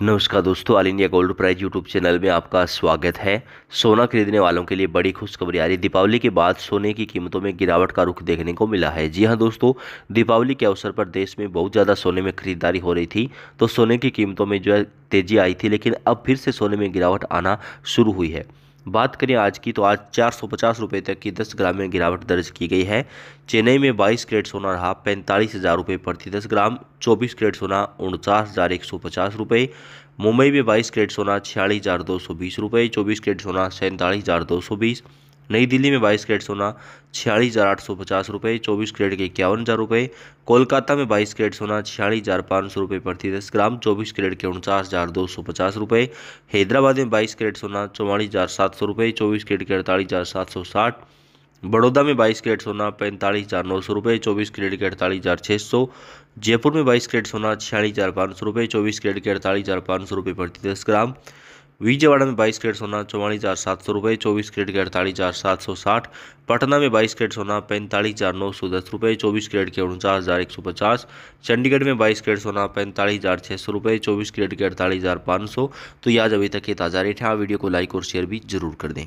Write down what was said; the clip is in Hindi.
नमस्कार दोस्तों all India gold prize YouTube channel में आपका स्वागत है सोना खरीदने वालों के लिए बड़ी खुशखबरी आ रही दीपावली के बाद सोने की कीमतों में गिरावट का रुख देखने को मिला है जी हां दोस्तों दीपावली के अवसर पर देश में बहुत ज़्यादा सोने में खरीदारी हो रही थी तो सोने की कीमतों में जो है तेज़ी आई थी लेकिन अब फिर से सोने में गिरावट आना शुरू हुई है बात करें आज की तो आज चार सौ पचास रुपये तक की दस ग्राम में गिरावट दर्ज की गई है चेन्नई में बाईस करेट सोना रहा पैंतालीस हज़ार रुपये प्रति दस ग्राम चौबीस करेट सोना उनचास हज़ार एक सौ पचास रुपये मुंबई में बाईस करेट सोना छियालीस हज़ार दो सौ बीस रुपये चौबीस करेट सोना सैंतालीस हज़ार दो सौ बीस नई दिल्ली में बाईस कैरेट सोना छियालीस हज़ार आठ सौ पचास रुपये चौबीस कैरेट के इक्यावन हज़ार रुपये कोलकाता में बाईस कैरेट सोना छियालीस हज़ार पाँच सौ रुपये प्रति दस ग्राम चौबीस कैरेट के उनचास हज़ार दो सौ पचास रुपये हैदराबाद में बाईस कैरेट सोना चौवालीस हज़ार सात सौ रुपये चौबीस कैरेट के अड़तालीस हज़ार सात सौ साठ बड़ौदा में बाईस कैरेट सोना पैंतालीस हज़ार नौ सौ रुपये चौबीस कैरेट के अड़तालीस हज़ार छः सौ जयपुर में बाईस कैरेट सोना छियालीस हज़ार पाँच सौ रुपये चौबीस कैरेट के अड़तालीस हज़ार पाँच सौ रुपये प्रति दस ग्राम विजयवाड़ा में बाईस कैरेट सोना चौवालीस हज़ार सात सौ रुपये चौबीस कैरेट के अड़तालीस हज़ार सात सौ साठ पटना में बाईस कैरेट सोना पैंतालीस हज़ार नौ सौ दस रुपये चौबीस कैरेट के उनचास हज़ार एक सौ पचास चंडीगढ़ में बाईस कैरेट सोना पैंतालीस हज़ार छः सौ रुपये चौबीस कैरेट के अड़तालीस हज़ार पाँच सौ तो यह आज अभी तक के ताज़ा रेट है वीडियो को लाइक और शेयर भी जरूर कर दें